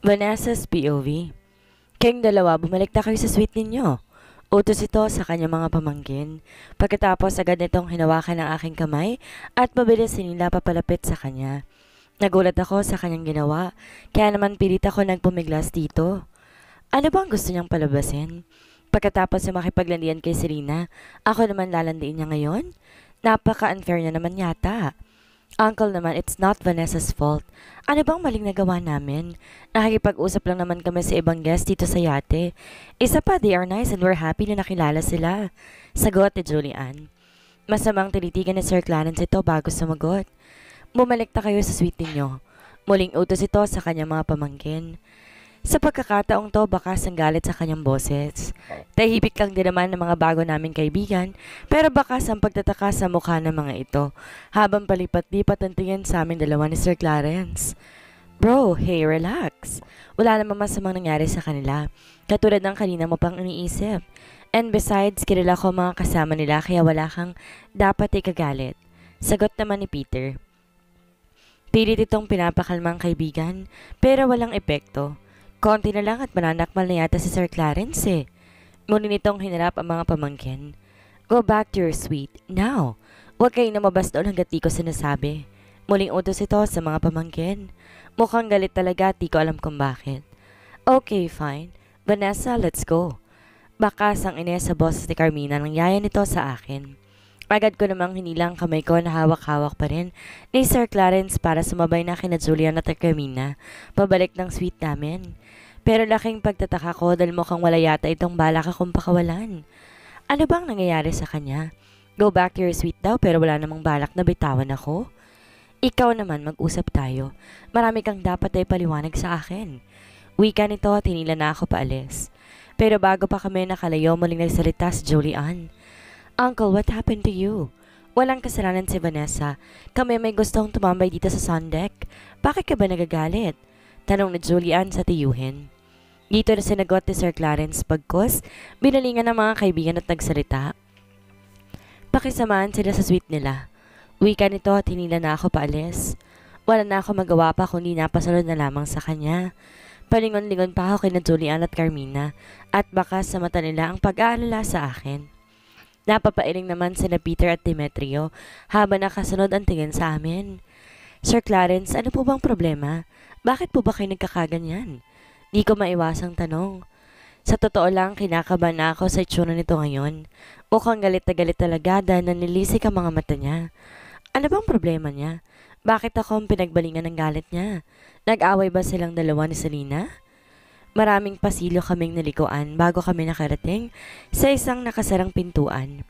Vanessa's POV Kayong dalawa, bumalik na kayo sa suite ninyo. Utos ito sa kanyang mga pamangkin. Pagkatapos agad nitong hinawakan ng aking kamay at mabilis sinila papalapit sa kanya. Nagulat ako sa kanyang ginawa, kaya naman pilit ako nagpumiglas dito. Ano bang gusto niyang palabasin? Pagkatapos na makipaglandian kay Serena, ako naman lalandiin niya ngayon? Napaka-unfair na naman yata. Uncle naman, it's not Vanessa's fault. Ano bang maling nagawa namin? Nakikipag-usap lang naman kami sa ibang guest dito sa yate. Isa pa, they are nice and we're happy na nakilala sila. Sagot ni Julian. Masamang tinitigan ni Sir Clarence ito bago sumagot. Bumalik kayo sa suite ninyo. Muling utos ito sa kanyang mga pamangkin. Sa pagkakataong to, baka ang sa kanyang boses. Tahibik lang din naman ng mga bago naming kaibigan, pero baka ang pagtataka sa mukha ng mga ito, habang palipat-lipat ang tingin sa amin dalawa ni Sir Clarence. Bro, hey, relax. Wala namang masamang nangyari sa kanila, katulad ng kanina mo pang iniisip. And besides, kilala ko mga kasama nila kaya wala kang dapat ikagalit. Sagot naman ni Peter. Pilit itong pinapakalmang kaibigan, pero walang epekto. Konti na lang at mananakmal na yata si Sir Clarence eh. Muli nitong hinarap ang mga pamangkin. Go back to your suite, now. Huwag kayo namabas doon hanggat di ko sinasabi. Muling utos ito sa mga pamangkin. Mukhang galit talaga at di ko alam kung bakit. Okay, fine. Vanessa, let's go. Baka sang ine sa boss ni Carmina ng yaya nito sa akin. Agad ko namang hinilang kamay ko na hawak-hawak pa rin ni Sir Clarence para sumabay na kina Julian at Carmina pabalik ng suite namin. Pero laking pagtataka ko dahil mukhang wala yata itong balak kung pakawalan. Ano bang nangyayari sa kanya? Go back to your suite daw pero wala namang balak na bitawan ako. Ikaw naman, mag-usap tayo. Marami kang dapat ay paliwanag sa akin. Wika nito, at hinila na ako paalis. Pero bago pa kami nakalayo, muling nagsalita si Julian. Uncle, what happened to you? Walang kasalanan si Vanessa. Kami may gustong tumambay dito sa sundeck. Bakit ka ba nagagalit? Tanong ni Julian sa tiyuhin. Dito na sinagot ni Sir Clarence pagkos, binalingan ng mga kaibigan at nagsalita. Pakisamaan sila sa suite nila. Uwi ka nito at hinila na ako paalis. Wala na ako magawa pa kundi napasunod na lamang sa kanya. Palingon-lingon pa ako kay na Julian at Carmina at baka sa mata nila ang pag-aalala sa akin. Napapailing naman sina Peter at Demetrio habang nakasunod ang tingin sa amin. Sir Clarence, ano po bang problema? Bakit po ba kayo nagkakaganyan? Di ko maiwasang tanong. Sa totoo lang, kinakabahan na ako sa itsura nito ngayon. Mukhang galit na galit talaga dahil nanilisik ang mga mata niya. Ano bang problema niya? Bakit ako ang pinagbalingan ng galit niya? Nag-away ba silang dalawa ni Selena? Maraming pasilyo kaming nalikuan bago kami nakarating sa isang nakasarang pintuan.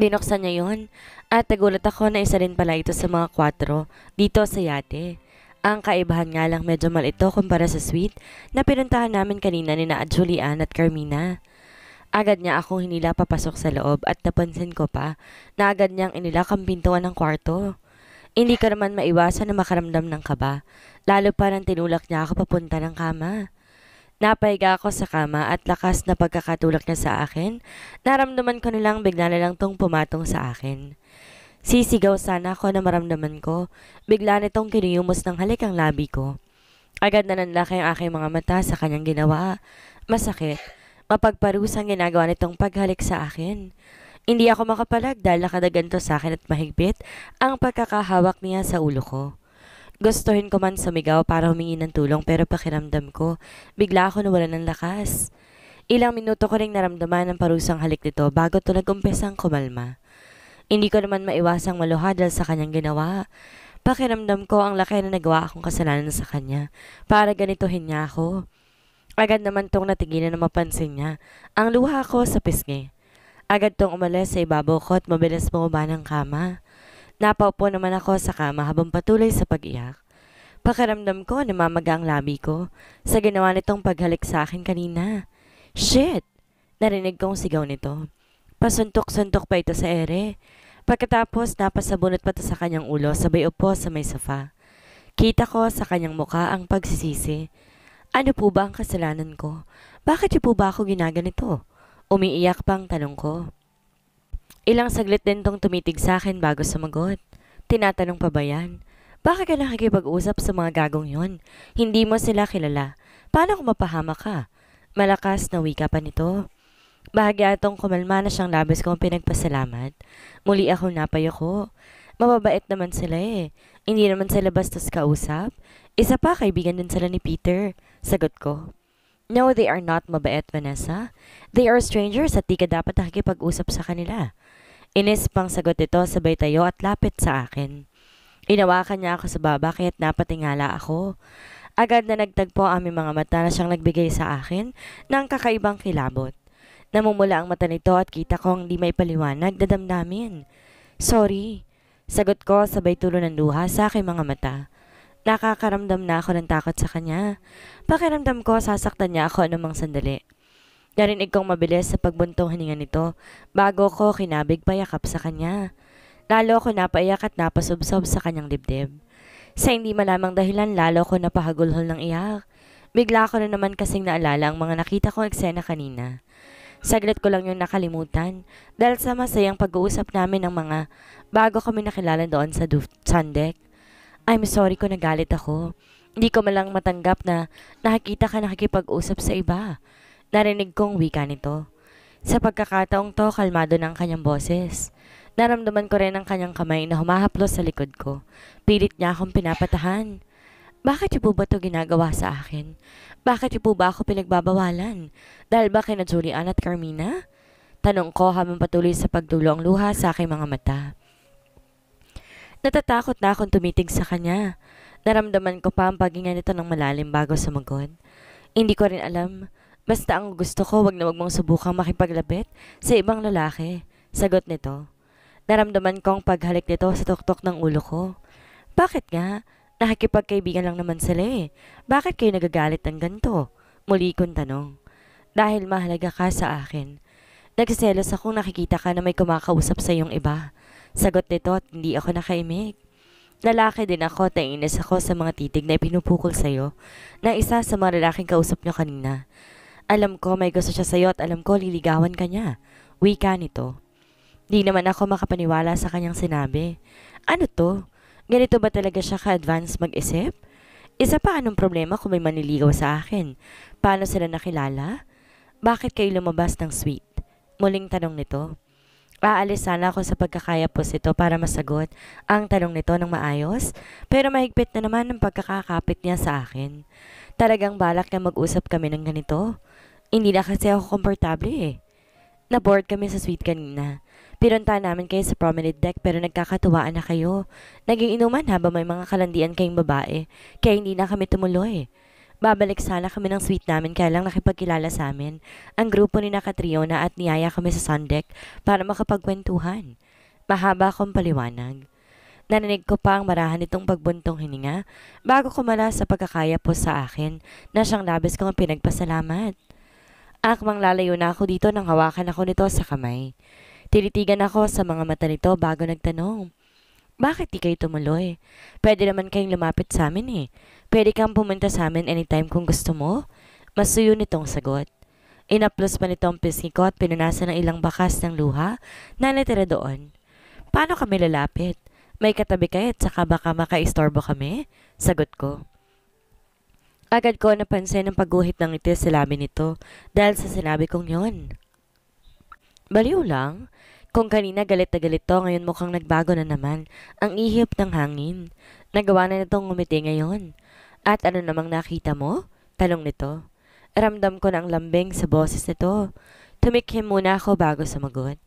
Linuksan niya yun at nagulat ako na isa rin pala ito sa mga kwatro dito sa yate. Ang kaibahan nga lang medyo mal ito kumpara sa suite na pinuntahan namin kanina ni na Julian at Carmina. Agad niya akong hinila papasok sa loob at napansin ko pa na agad niyang inilak ang pintuan ng kwarto. Hindi ka naman maiwasan na makaramdam ng kaba, lalo pa nang tinulak niya ako papunta ng kama. Napahiga ako sa kama at lakas na pagkakatulak niya sa akin, naramdaman ko nilang bigla na lang tong pumatong sa akin. Sisigaw sana ako na maramdaman ko, bigla nitong kiniyumos ng halik ang labi ko. Agad na nanlaki ang aking mga mata sa kanyang ginawa. Masakit, mapagparusang ginagawa nitong paghalik sa akin. Hindi ako makapalag dahil nakadaganto sa akin at mahigpit ang pagkakahawak niya sa ulo ko. Gustuhin ko man sumigaw para humingi ng tulong pero pakiramdam ko, bigla ako nawala ng lakas. Ilang minuto ko rin naramdaman ang parusang halik nito bago ito nag kumalma. Hindi ko naman maiwasang maluha dahil sa kanyang ginawa. Pakiramdam ko ang laki na nagawa akong kasalanan sa kanya para ganitohin niya ako. Agad naman tong natigilan na mapansin niya ang luha ko sa pisngi. Agad tong umalis sa ibabaw ko at mabilis bumaba ng kama. Napaupo naman ako sa kama habang patuloy sa pag-iyak. Pakaramdam ko namamaga ang labi ko sa ginawa nitong paghalik sa akin kanina. Shit! Narinig kong sigaw nito. Pasuntok-suntok pa ito sa ere. Pagkatapos, napasabunot pa ito sa kanyang ulo sabay upo sa may sofa. Kita ko sa kanyang muka ang pagsisisi. Ano po ba ang kasalanan ko? Bakit niyo po ba ako ginaganito? Umiiyak pang tanong ko. Ilang saglit din tong tumitig sa akin bago sumagot. Tinatanong pa ba yan? Bakit ka nakikipag-usap sa mga gagong yon? Hindi mo sila kilala. Paano kung mapahama ka? Malakas na wika pa nito. Bahagya atong kumalma na siyang labis kong pinagpasalamat. Muli ako napayo ko. Mababait naman sila eh. Hindi naman sila bastos kausap. Isa pa, kaibigan din sila ni Peter. Sagot ko. No, they are not mabait, Vanessa. They are strangers at di ka dapat nakikipag-usap sa kanila. Inis pang sagot ito, sabay tayo at lapit sa akin. Inawakan niya ako sa baba kaya't napatingala ako. Agad na nagtagpo ang aming mga mata na siyang nagbigay sa akin ng kakaibang kilabot. Namumula ang mata nito at kita ko ang di may paliwanag na damdamin. Sorry. Sagot ko sabay tulo ng luha sa aking mga mata. Nakakaramdam na ako ng takot sa kanya. Pakiramdam ko sasaktan niya ako anumang sandali. Narinig kong mabilis sa pagbuntohan hininga nito bago ko kinabig payakap sa kanya. Lalo ko napaiyak at napasubsob sa kanyang dibdib. Sa hindi malamang dahilan lalo ko napahagulhol ng iyak. Bigla ko na naman kasing naalala ang mga nakita kong eksena kanina. Saglit ko lang yung nakalimutan dahil sa masayang pag-uusap namin ng mga bago kami nakilala doon sa Duf Sandek. I'm sorry ko nagalit ako. Hindi ko malang matanggap na nakikita ka nakikipag-usap sa iba. Narinig kong wika nito. Sa pagkakataong to, kalmado ng kanyang boses. Naramdaman ko rin ang kanyang kamay na humahaplos sa likod ko. Pilit niya akong pinapatahan. Bakit niyo po ba ito ginagawa sa akin? Bakit niyo po ba ako pinagbabawalan? Dahil ba kina na Julian at Carmina? Tanong ko habang patuloy sa pagdulo ang luha sa aking mga mata. Natatakot na akong tumitig sa kanya. Naramdaman ko pa ang paghinga nito ng malalim bago sumagot. Hindi ko rin alam Basta ang gusto ko, wag na wag mong subukang makipaglapit sa ibang lalaki. Sagot nito. Naramdaman kong paghalik nito sa tuktok ng ulo ko. Bakit nga? Nakikipagkaibigan lang naman sila eh. Bakit kayo nagagalit ng ganito? Muli kong tanong. Dahil mahalaga ka sa akin. Nagsiselos akong nakikita ka na may kumakausap sa iyong iba. Sagot nito at hindi ako nakaimik. Lalaki din ako, tainis ako sa mga titig na ipinupukol sa iyo na isa sa mga lalaking kausap nyo kanina. Alam ko may gusto siya sa'yo at alam ko liligawan ka niya. Wika nito. Di naman ako makapaniwala sa kanyang sinabi. Ano to? Ganito ba talaga siya ka-advance mag-isip? Isa pa anong problema kung may manliligaw sa akin? Paano sila nakilala? Bakit kayo lumabas ng sweet? Muling tanong nito. Aalis sana ako sa pagkakaya pagkakayapos ito para masagot ang tanong nito ng maayos, pero mahigpit na naman ang pagkakakapit niya sa akin. Talagang balak na mag-usap kami ng ganito. Hindi na kasi ako komportable eh. Naboard kami sa suite kanina. Pinunta namin kayo sa promenade deck pero nagkakatuwaan na kayo. Naging inuman habang may mga kalandian kayong babae, kaya hindi na kami tumuloy. Eh. Babalik sana kami ng suite namin kaya lang nakipagkilala sa amin. Ang grupo ni Nakatriona at niyaya kami sa sun deck para makapagkwentuhan. Mahaba akong paliwanag. Narinig ko pa ang marahan nitong pagbuntong hininga bago kumala sa pagkakaya po sa akin na siyang labis kong pinagpasalamat. Akmang lalayo na ako dito nang hawakan ako nito sa kamay. Tilitigan ako sa mga mata nito bago nagtanong. Bakit di kayo tumuloy? Pwede naman kayong lumapit sa amin eh. Pwede kang pumunta sa amin anytime kung gusto mo. Masuyo nitong sagot. Inaplos pa nitong pisngi ko at pinunasan ng ilang bakas ng luha na natira doon. Paano kami lalapit? May katabi kayo at saka baka makaistorbo kami? Sagot ko. Agad ko napansin ang pagguhit ng ngiti sa labi nito dahil sa sinabi kong yon. Baliw lang. Kung kanina galit na galit to, ngayon mukhang nagbago na naman ang ihip ng hangin. Nagawa na nitong ngumiti ngayon. At ano namang nakita mo? Talong nito. Ramdam ko na ang lambing sa boses nito. Tumikhim muna ako bago sumagot.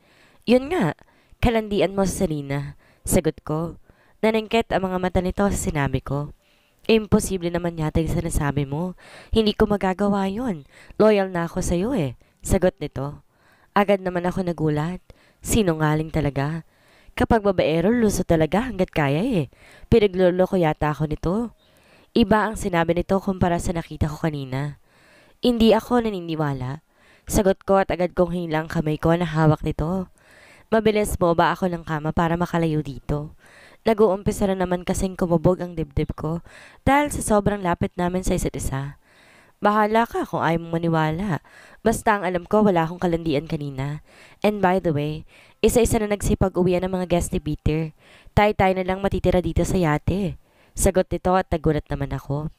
Yun nga, kalandian mo sa Selena. Sagot ko. Naningkit ang mga mata nito sa sinabi ko. Imposible naman yata yung sinasabi mo. Hindi ko magagawa yon. Loyal na ako sa'yo eh. Sagot nito. Agad naman ako nagulat. Sinungaling talaga. Kapag babaero, luso talaga hanggat kaya eh. Pinaglolo ko yata ako nito. Iba ang sinabi nito kumpara sa nakita ko kanina. Hindi ako naniniwala. Sagot ko at agad kong hinilang kamay ko na hawak nito. Mabilis mo ba ako ng kama para makalayo dito? Nag-uumpisa na naman kasing kumubog ang dibdib ko dahil sa sobrang lapit namin sa isa't isa. Bahala ka kung ayaw mo maniwala. Basta ang alam ko, wala akong kalandian kanina. And by the way, isa-isa na nagsipag-uwian ng mga guest ni Peter. Tay-tay na lang matitira dito sa yate. Sagot nito at nagulat naman ako.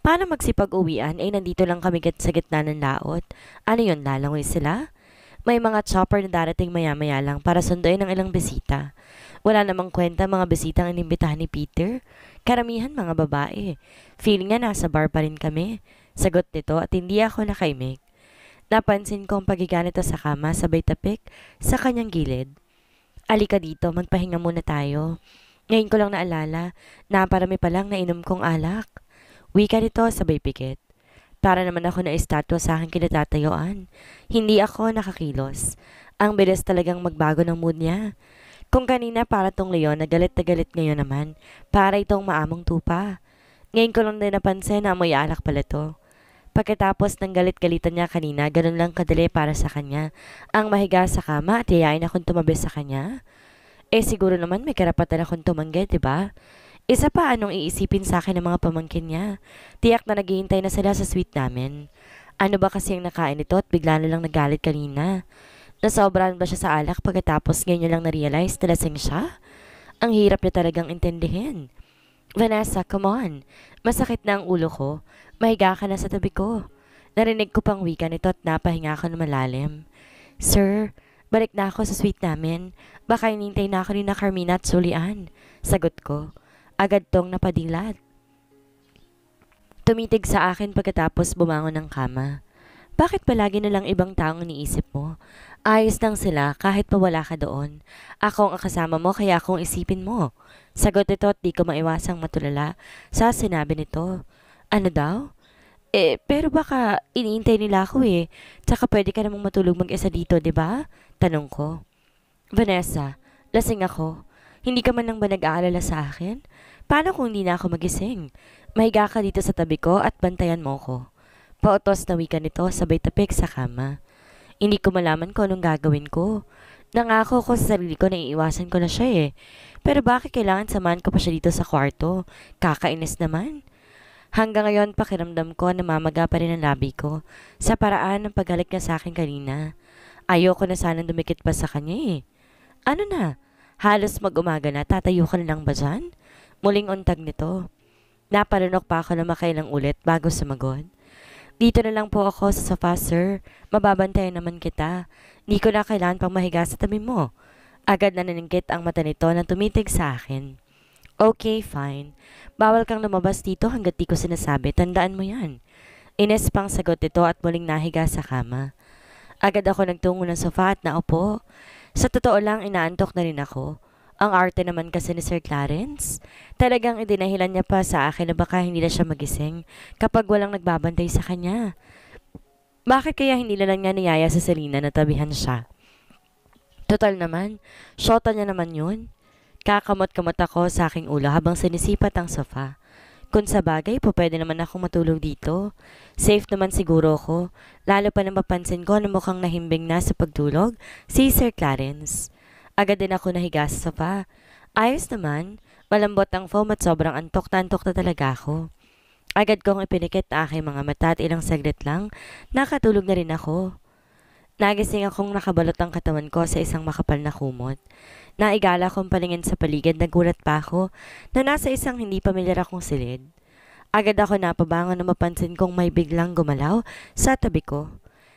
Paano magsipag-uwian ay eh, nandito lang kami sa gitna ng laot? Ano yun, lalangoy sila? May mga chopper na darating maya-maya lang para sunduin ng ilang bisita. Wala namang kwenta mga bisitang inimbitahan ni Peter. Karamihan mga babae. Feeling nga nasa bar pa rin kami. Sagot nito at hindi ako nakaimik. Napansin ko ang pagiganito sa kama sabay tapik sa kanyang gilid. Alika dito, magpahinga muna tayo. Ngayon ko lang naalala na parami na nainom kong alak. Wika nito sabay pikit. Para naman ako na estatwa sa aking kinatatayuan. Hindi ako nakakilos. Ang bilis talagang magbago ng mood niya. Kung kanina para tong leon na galit na galit ngayon naman, para itong maamong tupa. Ngayon ko lang din napansin na amoy alak pala to. Pagkatapos ng galit-galitan niya kanina, ganun lang kadali para sa kanya. Ang mahiga sa kama at yayain akong tumabi sa kanya. Eh siguro naman may karapatan akong tumanggi, di ba? Isa pa anong iisipin sa akin ng mga pamangkin niya. Tiyak na naghihintay na sila sa suite namin. Ano ba kasi ang nakain nito at bigla na lang nagalit kanina? Nasobrahan ba siya sa alak pagkatapos ngayon lang na-realize na lasing siya? Ang hirap niya talagang intindihin. Vanessa, come on. Masakit na ang ulo ko. Mahiga ka na sa tabi ko. Narinig ko pang wika nito at napahinga ko na malalim. Sir, balik na ako sa suite namin. Baka inintay na ako ni na Carmina at Sulian. Sagot ko agad tong napadinglat. Tumitig sa akin pagkatapos bumangon ng kama. Bakit palagi na lang ibang taong iniisip mo? Ayos lang sila kahit pawala ka doon. Ako ang kasama mo kaya akong isipin mo. Sagot ito at di ko maiwasang matulala sa sinabi nito. Ano daw? Eh, pero baka iniintay nila ako eh. Tsaka pwede ka namang matulog mag-isa dito, di ba? Tanong ko. Vanessa, lasing ako. Hindi ka man nang ba nag-aalala sa akin? Paano kung hindi na ako magising? Mahiga ka dito sa tabi ko at bantayan mo ko. Pautos na wika nito sabay tapik sa kama. Hindi ko malaman kung anong gagawin ko. Nangako ko sa sarili ko na iiwasan ko na siya eh. Pero bakit kailangan samahan ko pa siya dito sa kwarto? Kakainis naman. Hanggang ngayon pakiramdam ko na mamaga pa rin ang labi ko sa paraan ng paghalik niya sa akin kanina. Ayoko na sana dumikit pa sa kanya eh. Ano na? Halos mag-umaga na, tatayo ka na lang ba dyan? Muling untag nito. Naparunok pa ako na makailang ulit bago sumagot. Dito na lang po ako sa sofa, sir. Mababantayan naman kita. Hindi ko na kailan pang mahiga sa tabi mo. Agad na naningkit ang mata nito na tumitig sa akin. Okay, fine. Bawal kang lumabas dito hanggat di ko sinasabi. Tandaan mo yan. Ines pang sagot nito at muling nahiga sa kama. Agad ako nagtungo ng sofa at naupo. Sa totoo lang, inaantok na rin ako. Ang arte naman kasi ni Sir Clarence. Talagang idinahilan niya pa sa akin na baka hindi na siya magising kapag walang nagbabantay sa kanya. Bakit kaya hindi na lang niya niyaya sa Selena na tabihan siya? Total naman, shota niya naman yun. Kakamot-kamot ako sa aking ulo habang sinisipat ang sofa. Kung sa bagay po, pwede naman akong matulog dito. Safe naman siguro ko. Lalo pa na mapansin ko na ano mukhang nahimbing na sa pagtulog si Sir Clarence. Agad din ako nahiga sa sofa. Ayos naman, malambot ang foam at sobrang antok na antok na talaga ako. Agad kong ipinikit ang aking mga mata at ilang saglit lang, nakatulog na rin ako. Nagising akong nakabalot ang katawan ko sa isang makapal na kumot. Naigala kong palingin sa paligid, nagulat pa ako na nasa isang hindi pamilyar akong silid. Agad ako napabangon na mapansin kong may biglang gumalaw sa tabi ko.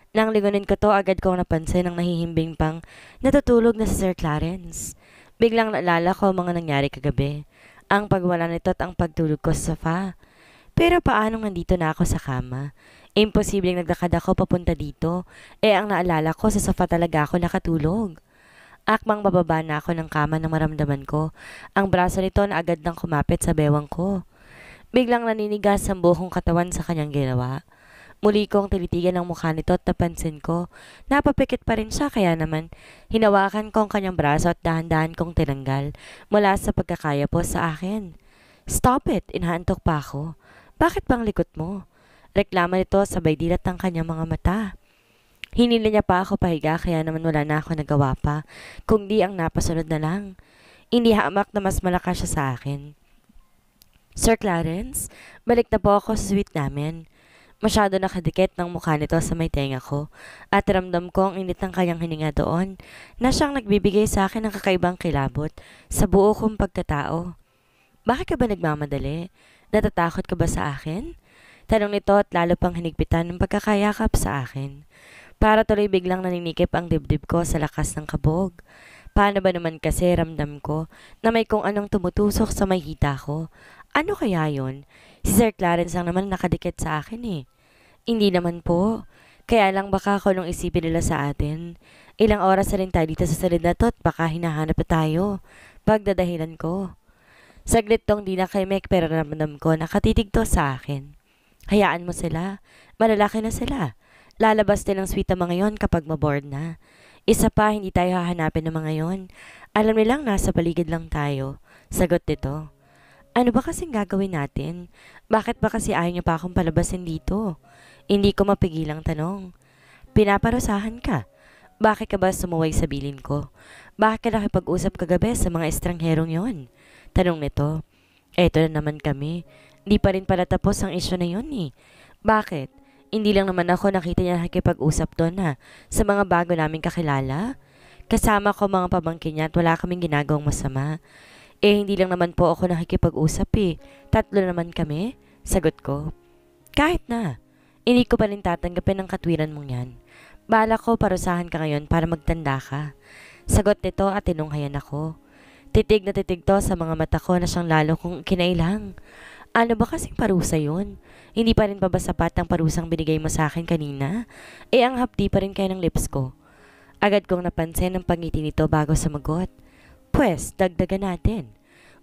Nang ligunin ko to, agad kong napansin ang nahihimbing pang natutulog na si Sir Clarence. Biglang naalala ko mga nangyari kagabi. Ang pagwala nito at ang pagtulog ko sa sofa. Pero paanong nandito na ako sa kama? Imposibleng naglakad ako papunta dito. Eh ang naalala ko, sa sofa talaga ako nakatulog. Akmang bababa na ako ng kama nang maramdaman ko. Ang braso nito na agad nang kumapit sa bewang ko. Biglang naninigas ang buhong katawan sa kanyang ginawa. Muli kong tinitigan ang mukha nito at napansin ko, napapikit pa rin siya kaya naman, hinawakan ko ang kanyang braso at dahan-dahan kong tinanggal mula sa pagkakaya po sa akin. Stop it! Inaantok pa ako. Bakit bang likot mo? Reklama nito sabay dilat ang kanyang mga mata. Hinila niya pa ako pahiga kaya naman wala na ako nagawa pa, kundi ang napasunod na lang. Hindi hamak na mas malakas siya sa akin. Sir Clarence, balik na po ako sa suite namin. Masyado nakadikit ng mukha nito sa may tenga ko at ramdam ko ang init ng kanyang hininga doon na siyang nagbibigay sa akin ng kakaibang kilabot sa buo kong pagkatao. Bakit ka ba nagmamadali? Natatakot ka ba sa akin? Tanong nito at lalo pang hinigpitan ng pagkakayakap sa akin. Para tuloy biglang naninikip ang dibdib ko sa lakas ng kabog. Paano ba naman kasi ramdam ko na may kung anong tumutusok sa may hita ko? Ano kaya yon? Si Sir Clarence lang naman nakadikit sa akin eh. Hindi naman po. Kaya lang baka ako nung isipin nila sa atin. Ilang oras na rin tayo dito sa salid to at baka hinahanap na tayo. Pagdadahilan ko. Saglit tong di na kay Mek pero ramdam ko nakatitig to sa akin. Hayaan mo sila. Malalaki na sila. Lalabas din ang sweet mga yon kapag maboard na. Isa pa, hindi tayo hahanapin ng mga yon. Alam nilang nasa paligid lang tayo. Sagot nito. Ano ba kasing gagawin natin? Bakit ba kasi ayaw niyo pa akong palabasin dito? Hindi ko mapigilang tanong. Pinaparusahan ka. Bakit ka ba sumuway sa bilin ko? Bakit ka nakipag-usap kagabi sa mga estrangherong yon? Tanong nito. Eto na naman kami. Hindi pa rin pala tapos ang isyo na yon eh. Bakit? Hindi lang naman ako nakita niya nakikipag-usap doon ha, sa mga bago naming kakilala. Kasama ko mga pamangkin niya at wala kaming ginagawang masama. Eh, hindi lang naman po ako nakikipag-usap eh. Tatlo naman kami, sagot ko. Kahit na. Hindi ko pa rin tatanggapin ang katwiran mong yan. Bala ko parusahan ka ngayon para magtanda ka. Sagot nito at tinunghayan ako. Titig na titig to sa mga mata ko na siyang lalo kung kinailang. Ano ba kasing parusa yon? Hindi pa rin pa ba sapat ang parusang binigay mo sa akin kanina? Eh ang hapdi pa rin kaya ng lips ko. Agad kong napansin ang pangiti nito bago sa sumagot. Pwes, dagdagan natin.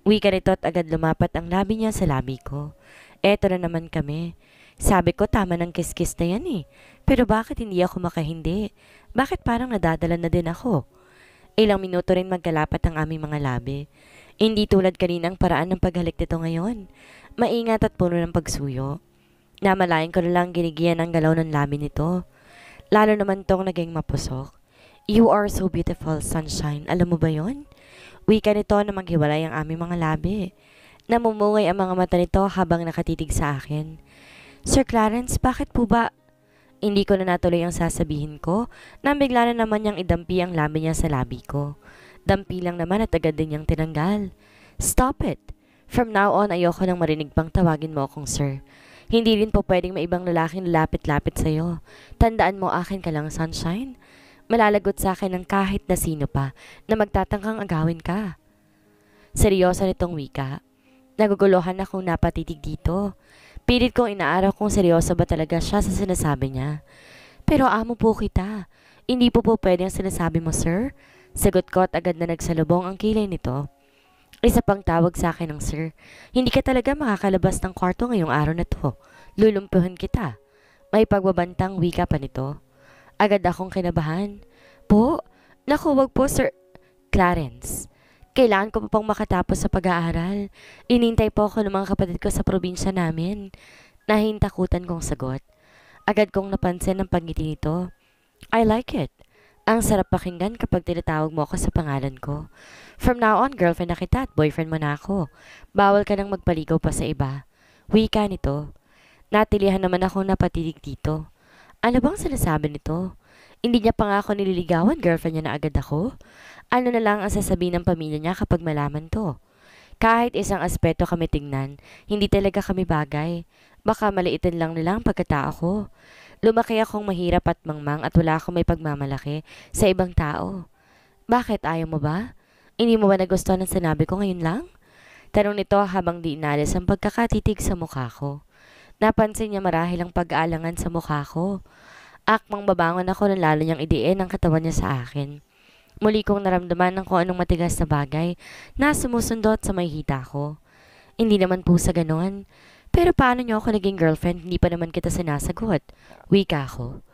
Wika nito at agad lumapat ang labi niya sa labi ko. Eto na naman kami. Sabi ko tama ng kiskis na yan eh. Pero bakit hindi ako makahindi? Bakit parang nadadala na din ako? Ilang minuto rin magkalapat ang aming mga labi. Hindi tulad ang paraan ng paghalik nito ngayon. Maingat at puno ng pagsuyo. Namalayan ko na lang ginigiyan ang galaw ng labi nito. Lalo naman tong naging mapusok. You are so beautiful, sunshine. Alam mo ba yon? Wika nito na maghiwalay ang aming mga labi. Namumungay ang mga mata nito habang nakatitig sa akin. Sir Clarence, bakit po ba? Hindi ko na natuloy ang sasabihin ko na bigla na naman niyang idampi ang labi niya sa labi ko. Dampi lang naman at agad din niyang tinanggal. Stop it! From now on, ayoko nang marinig pang tawagin mo akong sir. Hindi rin po pwedeng may ibang lalaking lalapit-lapit sa'yo. Tandaan mo akin ka lang, sunshine malalagot sa akin ng kahit na sino pa na magtatangkang agawin ka. Seryosa nitong wika. Naguguluhan akong napatitig dito. Pilit kong inaaraw kung seryosa ba talaga siya sa sinasabi niya. Pero amo po kita. Hindi po po pwede ang sinasabi mo, sir. Sagot ko at agad na nagsalubong ang kilay nito. Isa pang tawag sa akin ng sir. Hindi ka talaga makakalabas ng kwarto ngayong araw na to. Lulumpuhin kita. May pagbabantang wika pa nito. Agad akong kinabahan. Po? Naku, wag po, Sir Clarence. Kailangan ko pa pong makatapos sa pag-aaral. Inintay po ako ng mga kapatid ko sa probinsya namin. Nahintakutan kong sagot. Agad kong napansin ang pangiti nito. I like it. Ang sarap pakinggan kapag tinatawag mo ako sa pangalan ko. From now on, girlfriend na kita at boyfriend mo na ako. Bawal ka nang magpaligaw pa sa iba. Wika nito. Natilihan naman ako napatilig dito. Ano bang sinasabi nito? Hindi niya pa nga ako nililigawan, girlfriend niya na agad ako. Ano na lang ang sasabihin ng pamilya niya kapag malaman to? Kahit isang aspeto kami tingnan, hindi talaga kami bagay. Baka maliitin lang nila ang pagkatao ko. Lumaki akong mahirap at mangmang at wala akong may pagmamalaki sa ibang tao. Bakit ayaw mo ba? Hindi mo ba nagustuhan ang sinabi ko ngayon lang? Tanong nito habang di inalis ang pagkakatitig sa mukha ko. Napansin niya marahil ang pag-aalangan sa mukha ko. Akmang babangon ako nang lalo niyang idiin ang katawan niya sa akin. Muli kong naramdaman ng kung anong matigas na bagay na sumusundot sa may hita ko. Hindi naman po sa ganoon. Pero paano niyo ako naging girlfriend, hindi pa naman kita sinasagot. Wika ko.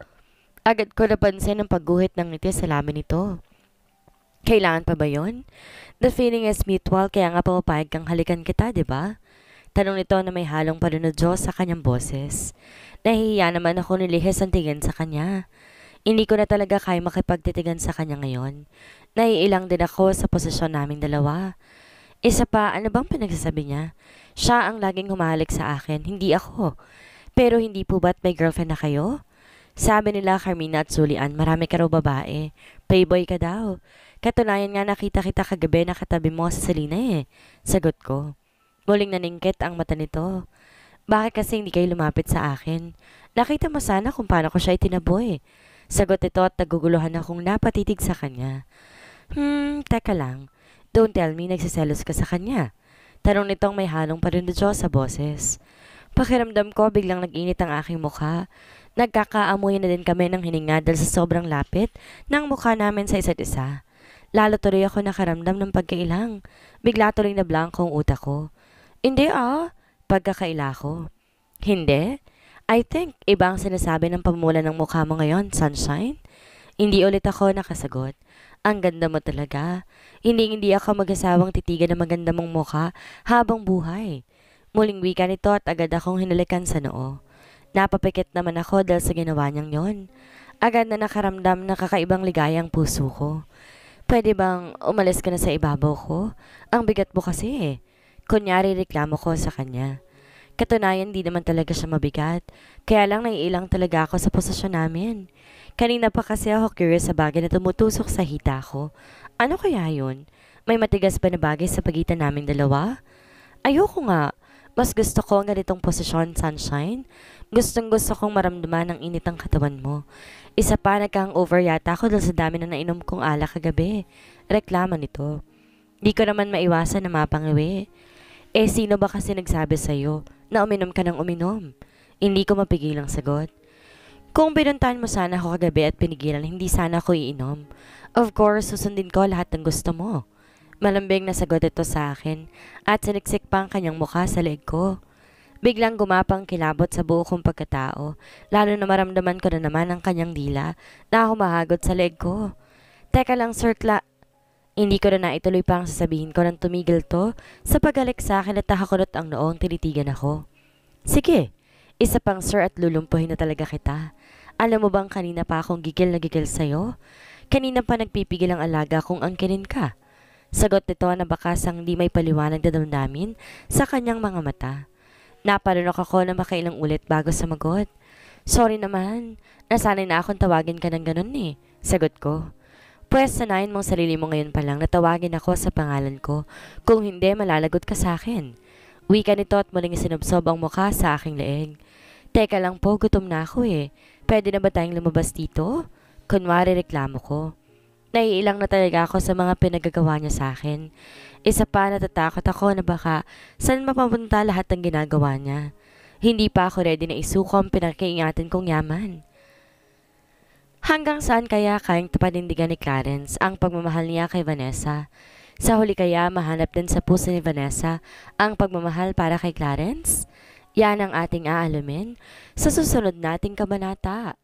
Agad ko napansin ang pagguhit ng ngiti sa lamin nito. Kailangan pa ba yon? The feeling is mutual, kaya nga pumapayag kang halikan kita, di ba? Tanong nito na may halong panunodyo sa kanyang boses. Nahihiya naman ako nilihis ang tingin sa kanya. Hindi ko na talaga kaya makipagtitigan sa kanya ngayon. Naiilang din ako sa posisyon naming dalawa. Isa pa, ano bang pinagsasabi niya? Siya ang laging humahalik sa akin, hindi ako. Pero hindi po ba't may girlfriend na kayo? Sabi nila Carmina at Sulian, marami ka raw babae. Playboy ka daw. Katunayan nga nakita kita kagabi na katabi mo sa Salina eh. Sagot ko. Muling naningkit ang mata nito. Bakit kasi hindi kayo lumapit sa akin? Nakita mo sana kung paano ko siya itinaboy. Sagot ito at naguguluhan akong napatitig sa kanya. Hmm, teka lang. Don't tell me nagsiselos ka sa kanya. Tanong nitong may halong parindudyo sa boses. Pakiramdam ko biglang nag-init ang aking mukha. Nagkakaamoy na din kami ng hininga dahil sa sobrang lapit ng mukha namin sa isa't isa. Lalo tuloy ako nakaramdam ng pagkailang. Bigla tuloy na blanco ang utak ko. Hindi ah, pagkakaila ko. Hindi? I think iba ang sinasabi ng pamula ng mukha mo ngayon, sunshine. Hindi ulit ako nakasagot. Ang ganda mo talaga. Hindi hindi ako mag-asawang titigan ng maganda mong mukha habang buhay. Muling wika nito at agad akong hinalikan sa noo. Napapikit naman ako dahil sa ginawa niyang yon. Agad na nakaramdam ng kakaibang ligayang puso ko. Pwede bang umalis ka na sa ibabaw ko? Ang bigat mo kasi eh. Kunyari reklamo ko sa kanya. Katunayan di naman talaga siya mabigat, kaya lang naiilang talaga ako sa posisyon namin. Kanina pa kasi ako curious sa bagay na tumutusok sa hita ko. Ano kaya yun? May matigas ba na bagay sa pagitan naming dalawa? Ayoko nga. Mas gusto ko ang ganitong posisyon, Sunshine. Gustong gusto kong maramdaman ang init ng katawan mo. Isa pa, nagkang-over yata ako dahil sa dami na nainom kong alak kagabi. Reklama nito. Di ko naman maiwasan na mapangiwi. Eh sino ba kasi nagsabi sa'yo na uminom ka ng uminom? Hindi ko mapigil ang sagot. Kung binuntahan mo sana ako kagabi at pinigilan, hindi sana ako iinom. Of course, susundin ko lahat ng gusto mo. Malambing na sagot ito sa akin at siniksik pa ang kanyang mukha sa leg ko. Biglang gumapang kilabot sa buo kong pagkatao, lalo na maramdaman ko na naman ang kanyang dila na humahagot sa leg ko. Teka lang sir, Cla hindi ko na naituloy pa ang sasabihin ko nang tumigil to sa pagalik sa akin at nakakulot ang noong tinitigan ako. Sige, isa pang sir at lulumpuhin na talaga kita. Alam mo bang kanina pa akong gigil na gigil sa'yo? Kanina pa nagpipigil ang alaga kung angkinin ka. Sagot nito na baka sang di may paliwanag na damdamin sa kanyang mga mata. Napalunok ako na makailang ulit bago sumagot. Sorry naman, nasanay na akong tawagin ka ng ganun eh, sagot ko. Pwes sanayin mong sarili mo ngayon pa lang na tawagin ako sa pangalan ko. Kung hindi, malalagot ka sa akin. Wika nito at muling sinabsob ang mukha sa aking leeg. Teka lang po, gutom na ako eh. Pwede na ba tayong lumabas dito? Kunwari reklamo ko. Naiilang na talaga ako sa mga pinagagawa niya sa akin. Isa pa natatakot ako na baka saan mapapunta lahat ng ginagawa niya. Hindi pa ako ready na isuko ang pinakaingatan kong yaman. Hanggang saan kaya kayang panindigan ni Clarence ang pagmamahal niya kay Vanessa? Sa huli kaya mahanap din sa puso ni Vanessa ang pagmamahal para kay Clarence? Yan ang ating aalumin sa susunod nating kabanata.